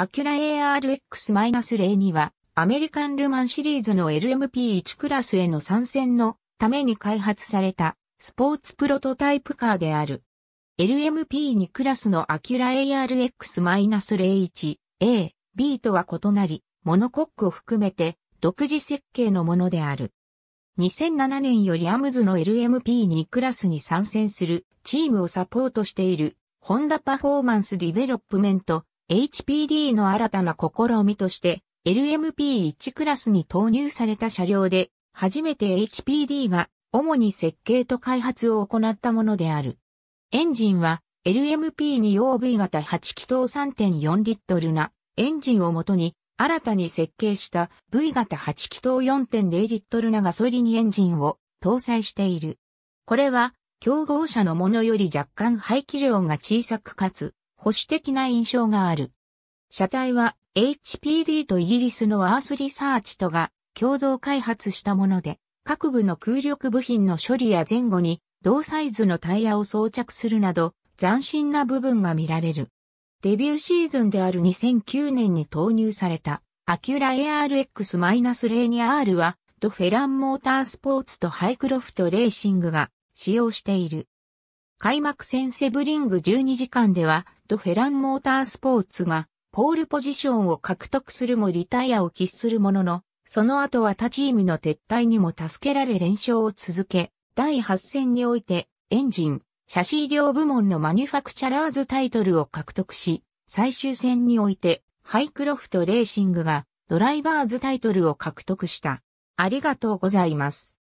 アキュラ ARX-0 には、アメリカンルマンシリーズの LMP1 クラスへの参戦のために開発されたスポーツプロトタイプカーである。LMP2 クラスのアキュラ ARX-01、A、B とは異なり、モノコックを含めて独自設計のものである。2007年よりアムズの LMP2 クラスに参戦するチームをサポートしているホンダパフォーマンスディベロップメント HPD の新たな試みとして LMP1 クラスに投入された車両で初めて HPD が主に設計と開発を行ったものである。エンジンは LMP2OV 型8気筒3.4リットルなエンジンをもとに新たに設計した V 型8気筒4.0リットルなガソリンエンジンを搭載している。これは競合車のものより若干排気量が小さくかつ保守的な印象がある。車体は HPD とイギリスのアースリサーチとが共同開発したもので、各部の空力部品の処理や前後に同サイズのタイヤを装着するなど、斬新な部分が見られる。デビューシーズンである2009年に投入されたアキュラ ARX-02R は、ドフェランモータースポーツとハイクロフトレーシングが使用している。開幕戦セブリング12時間では、ドフェランモータースポーツが、ポールポジションを獲得するもリタイアを喫するものの、その後は他チームの撤退にも助けられ連勝を続け、第8戦において、エンジン、車種両部門のマニュファクチャラーズタイトルを獲得し、最終戦において、ハイクロフトレーシングが、ドライバーズタイトルを獲得した。ありがとうございます。